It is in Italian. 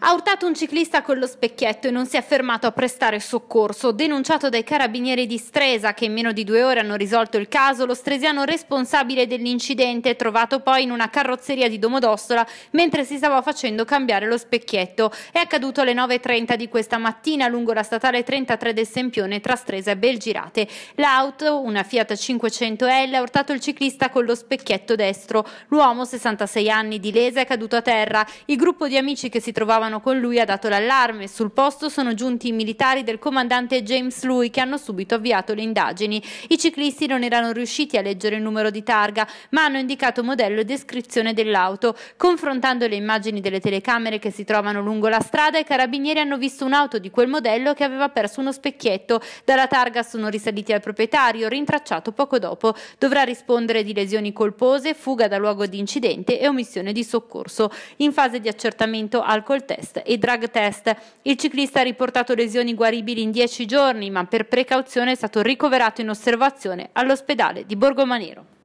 Ha urtato un ciclista con lo specchietto e non si è fermato a prestare soccorso. Denunciato dai carabinieri di Stresa, che in meno di due ore hanno risolto il caso, lo stresiano responsabile dell'incidente, trovato poi in una carrozzeria di Domodossola mentre si stava facendo cambiare lo specchietto. È accaduto alle 9.30 di questa mattina lungo la statale 33 del Sempione tra Stresa e Belgirate. L'auto, una Fiat 500L, ha urtato il ciclista con lo specchietto destro. L'uomo, 66 anni di lesa, è caduto a terra. Il gruppo di amici che si trovavano stavano con lui ha dato l'allarme. Sul posto sono giunti i militari del comandante James Lui che hanno subito avviato le indagini. I ciclisti non erano riusciti a leggere il numero di targa, ma hanno indicato modello e descrizione dell'auto. Confrontando le immagini delle telecamere che si trovano lungo la strada, i carabinieri hanno visto un'auto di quel modello che aveva perso uno specchietto. Dalla targa sono risaliti al proprietario, rintracciato poco dopo. Dovrà rispondere di lesioni colpose, fuga da luogo di incidente e omissione di soccorso. In fase di accertamento al coltello test e drug test. Il ciclista ha riportato lesioni guaribili in 10 giorni, ma per precauzione è stato ricoverato in osservazione all'ospedale di Borgomanero.